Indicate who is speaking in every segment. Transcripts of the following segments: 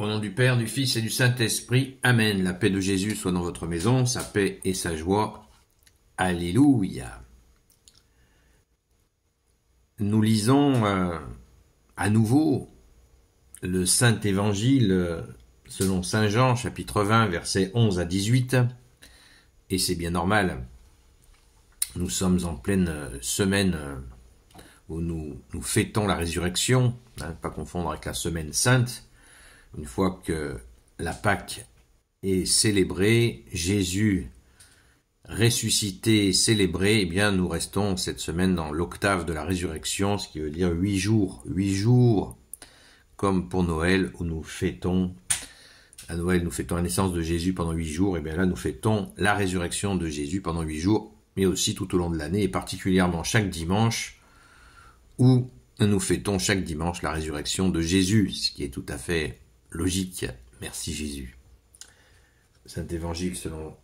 Speaker 1: Au nom du Père, du Fils et du Saint-Esprit. Amen. La paix de Jésus soit dans votre maison, sa paix et sa joie. Alléluia. Nous lisons euh, à nouveau le Saint Évangile euh, selon Saint Jean, chapitre 20, versets 11 à 18. Et c'est bien normal. Nous sommes en pleine euh, semaine où nous, fêtons la résurrection, hein, pas confondre avec la semaine sainte. Une fois que la Pâque est célébrée, Jésus ressuscité célébré, eh bien, nous restons cette semaine dans l'octave de la résurrection, ce qui veut dire huit jours. Huit jours, comme pour Noël, où nous fêtons, à Noël, nous fêtons la naissance de Jésus pendant huit jours, et eh bien là, nous fêtons la résurrection de Jésus pendant huit jours, mais aussi tout au long de l'année, et particulièrement chaque dimanche, où nous fêtons chaque dimanche la résurrection de Jésus, ce qui est tout à fait Logique. Merci Jésus. Saint Évangile selon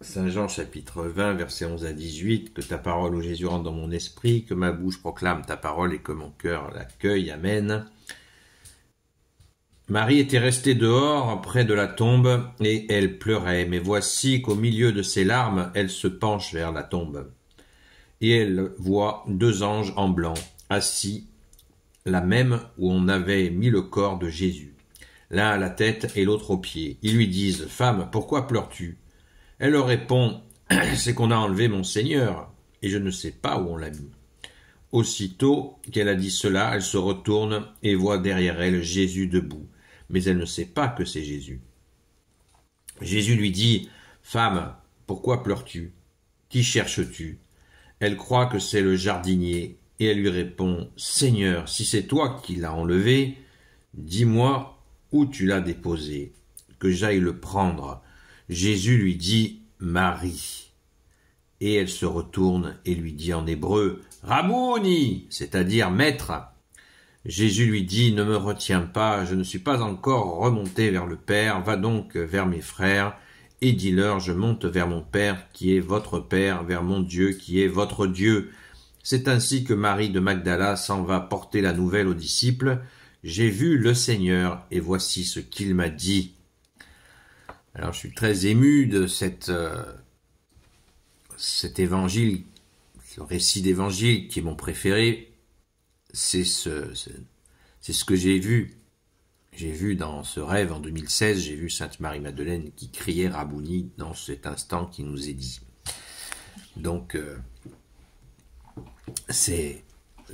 Speaker 1: Saint Jean chapitre 20 verset 11 à 18. Que ta parole, ô Jésus, rentre dans mon esprit, que ma bouche proclame ta parole et que mon cœur l'accueille. Amen. Marie était restée dehors près de la tombe et elle pleurait, mais voici qu'au milieu de ses larmes, elle se penche vers la tombe. Et elle voit deux anges en blanc, assis, la même où on avait mis le corps de Jésus l'un à la tête et l'autre aux pieds. Ils lui disent Femme, pourquoi pleures-tu Elle leur répond C'est qu'on a enlevé mon Seigneur, et je ne sais pas où on l'a mis. Aussitôt qu'elle a dit cela, elle se retourne et voit derrière elle Jésus debout, mais elle ne sait pas que c'est Jésus. Jésus lui dit Femme, pourquoi pleures-tu Qui cherches-tu Elle croit que c'est le jardinier, et elle lui répond Seigneur, si c'est toi qui l'as enlevé, dis-moi où tu l'as déposé, que j'aille le prendre. Jésus lui dit, Marie. Et elle se retourne et lui dit en hébreu, Ramouni, c'est-à-dire maître. Jésus lui dit, Ne me retiens pas, je ne suis pas encore remonté vers le Père, va donc vers mes frères, et dis-leur, je monte vers mon Père qui est votre Père, vers mon Dieu qui est votre Dieu. C'est ainsi que Marie de Magdala s'en va porter la nouvelle aux disciples, j'ai vu le Seigneur et voici ce qu'il m'a dit. Alors je suis très ému de cette, euh, cet évangile, ce récit d'évangile qui est mon préféré. C'est ce, c'est ce que j'ai vu. J'ai vu dans ce rêve en 2016, j'ai vu Sainte Marie-Madeleine qui criait Rabouni dans cet instant qui nous est dit. Donc, euh, c'est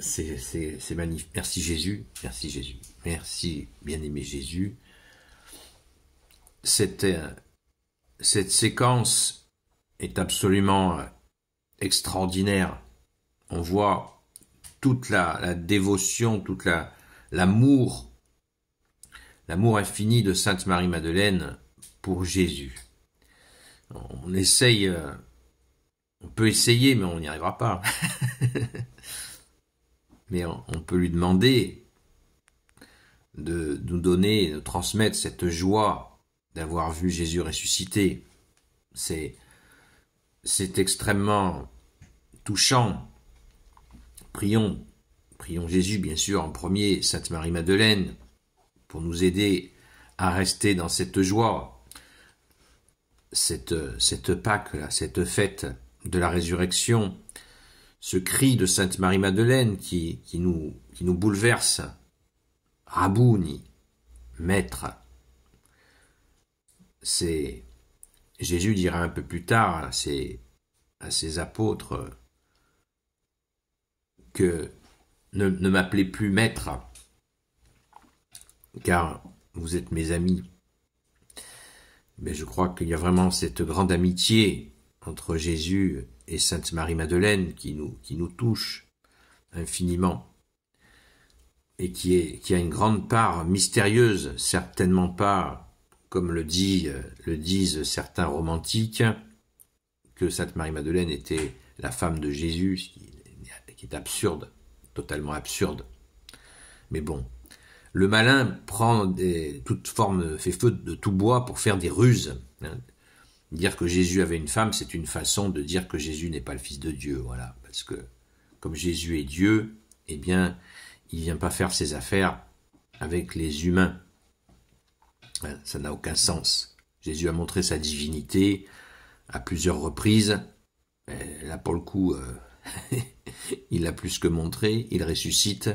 Speaker 1: c'est magnifique. Merci Jésus, merci Jésus, merci bien-aimé Jésus. Cette, euh, cette séquence est absolument euh, extraordinaire. On voit toute la, dévotion, toute la l'amour, l'amour infini de Sainte Marie Madeleine pour Jésus. On essaye, euh, on peut essayer, mais on n'y arrivera pas. mais on peut lui demander de nous donner, de transmettre cette joie d'avoir vu Jésus ressuscité. C'est, extrêmement touchant. Prions, prions Jésus bien sûr en premier, Sainte Marie-Madeleine, pour nous aider à rester dans cette joie, cette, cette Pâque, cette fête de la résurrection, ce cri de Sainte Marie-Madeleine qui, nous, bouleverse. Rabouni, maître. C'est, Jésus dira un peu plus tard à ses, apôtres que ne, ne m'appelez plus maître, car vous êtes mes amis. Mais je crois qu'il y a vraiment cette grande amitié entre Jésus et Sainte Marie-Madeleine qui nous, qui nous touche infiniment et qui, est, qui a une grande part mystérieuse, certainement pas, comme le, dit, le disent certains romantiques, que Sainte Marie-Madeleine était la femme de Jésus, ce qui est absurde, totalement absurde. Mais bon, le malin prend des, toute forme, fait feu de tout bois pour faire des ruses. Hein. Dire que Jésus avait une femme, c'est une façon de dire que Jésus n'est pas le Fils de Dieu, voilà. Parce que comme Jésus est Dieu, eh bien, il ne vient pas faire ses affaires avec les humains. Hein, ça n'a aucun sens. Jésus a montré sa divinité à plusieurs reprises. là, pour le coup, euh, il a plus que montré. Il ressuscite.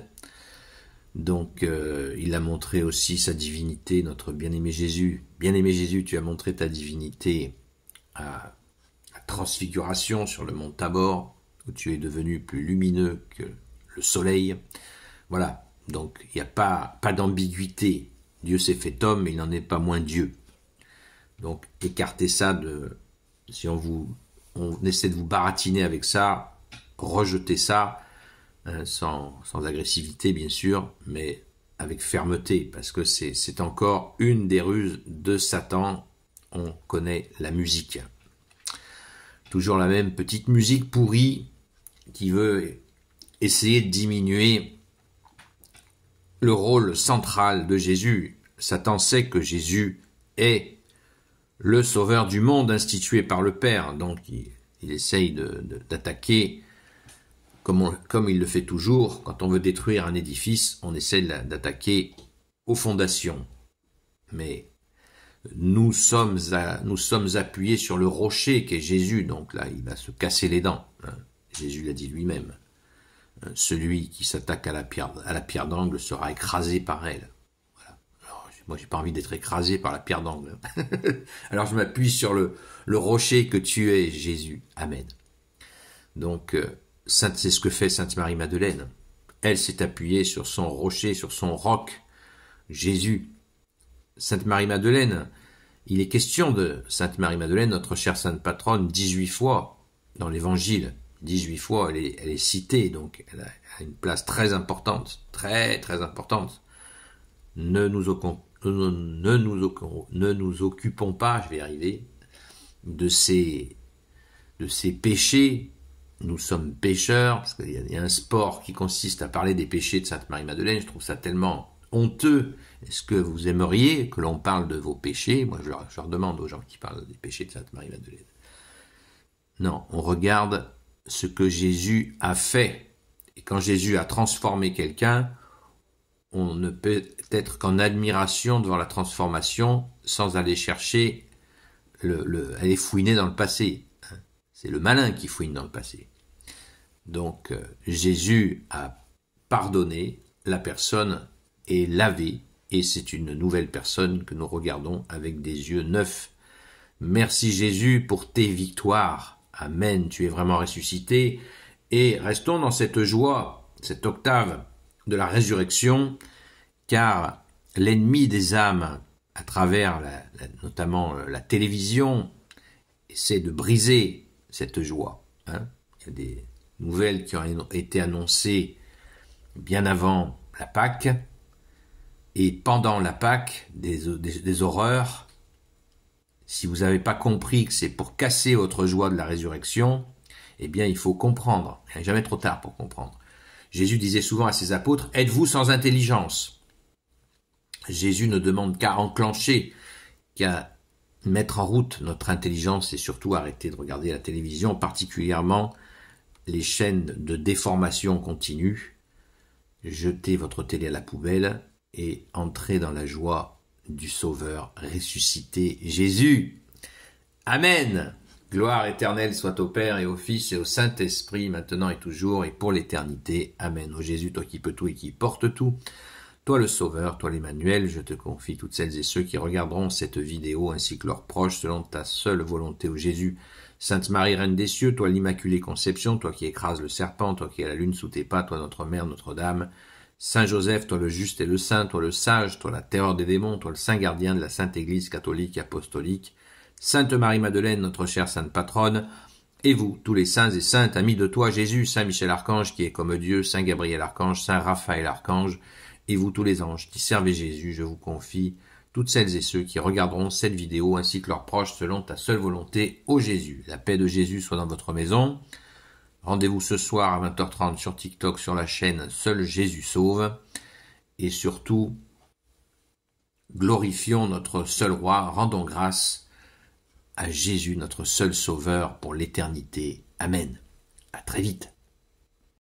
Speaker 1: Donc, euh, il a montré aussi sa divinité, notre bien-aimé Jésus. Bien-aimé Jésus, tu as montré ta divinité à, Transfiguration sur le mont Tabor, où tu es devenu plus lumineux que le soleil. Voilà, donc il n'y a pas, pas d'ambiguïté. Dieu s'est fait homme, mais il n'en est pas moins Dieu. Donc écartez ça de... Si on, vous, on essaie de vous baratiner avec ça, rejetez ça, hein, sans, sans agressivité bien sûr, mais avec fermeté, parce que c'est encore une des ruses de Satan connaît la musique. Toujours la même petite musique pourrie qui veut essayer de diminuer le rôle central de Jésus. Satan sait que Jésus est le sauveur du monde institué par le Père, donc il, essaye d'attaquer, comme, comme, il le fait toujours, quand on veut détruire un édifice, on essaie d'attaquer aux fondations. Mais nous sommes, nous sommes appuyés sur le rocher qu'est Jésus, donc là il va se casser les dents. Hein. Jésus l'a dit lui-même. Hein. celui qui s'attaque à la pierre, à la pierre d'angle sera écrasé par elle. Voilà. je moi, j'ai pas envie d'être écrasé par la pierre d'angle. Hein. Alors je m'appuie sur le, le rocher que tu es, Jésus. Amen. Donc, euh, c'est ce que fait Sainte Marie Madeleine. Elle s'est appuyée sur son rocher, sur son roc, Jésus, Sainte Marie-Madeleine. Il est question de Sainte Marie-Madeleine, notre chère Sainte Patronne, 18 fois dans l'Évangile. 18 fois, elle est, citée, donc elle a une place très importante, très très importante. Ne nous, occupons pas, je vais y arriver, de ces, de ces péchés. Nous sommes pécheurs, parce qu'il y a un sport qui consiste à parler des péchés de Sainte Marie-Madeleine, je trouve ça tellement honteux Est-ce que vous aimeriez que l'on parle de vos péchés Moi, je leur, demande aux gens qui parlent des péchés de Sainte Marie-Madeleine. Non, on regarde ce que Jésus a fait. Et quand Jésus a transformé quelqu'un, on ne peut être qu'en admiration devant la transformation sans aller chercher, le, aller fouiner dans le passé. Hein. C'est le malin qui fouine dans le passé. Donc euh, Jésus a pardonné la personne est lavé et c'est une nouvelle personne que nous regardons avec des yeux neufs. Merci Jésus pour tes victoires. Amen, tu es vraiment ressuscité. Et restons dans cette joie, cette octave de la résurrection, car l'ennemi des âmes, à travers notamment euh, la télévision, essaie de briser cette joie. Hein. Il y a des nouvelles qui ont été annoncées bien avant la Pâque, et pendant la Pâque, des, horreurs. Si vous n'avez pas compris que c'est pour casser votre joie de la résurrection, eh bien, il faut comprendre. Il n'est jamais trop tard pour comprendre. Jésus disait souvent à ses apôtres, êtes-vous sans intelligence Jésus ne demande qu'à enclencher, qu'à mettre en route notre intelligence et surtout arrêter de regarder la télévision, particulièrement les chaînes de déformation continue. Jetez votre télé à la poubelle et entrer dans la joie du Sauveur ressuscité Jésus. Amen. Gloire éternelle soit au Père et au Fils et au Saint-Esprit, maintenant et toujours et pour l'éternité. Amen. Ô Jésus, toi qui peux tout et qui porte tout, toi le Sauveur, toi l'Emmanuel, je te confie toutes celles et ceux qui regarderont cette vidéo ainsi que leurs proches selon ta seule volonté, ô Jésus. Sainte Marie, Reine des cieux, toi l'Immaculée Conception, toi qui écrases le serpent, toi qui as la lune sous tes pas, toi notre Mère, Notre-Dame, Saint Joseph, toi le juste et le saint, toi le sage, toi la terreur des démons, toi le saint gardien de la Sainte Église catholique et apostolique, Sainte Marie-Madeleine, notre chère sainte patronne, et vous, tous les saints et saintes, amis de toi, Jésus, Saint Michel-Archange, qui est comme Dieu, Saint Gabriel-Archange, Saint Raphaël-Archange, et vous, tous les anges qui servez Jésus, je vous confie toutes celles et ceux qui regarderont cette vidéo ainsi que leurs proches selon ta seule volonté, ô Jésus. La paix de Jésus soit dans votre maison. Rendez-vous ce soir à 20h30 sur TikTok sur la chaîne Seul Jésus sauve. Et surtout, glorifions notre seul roi, rendons grâce à Jésus, notre seul sauveur, pour l'éternité. Amen. À très vite.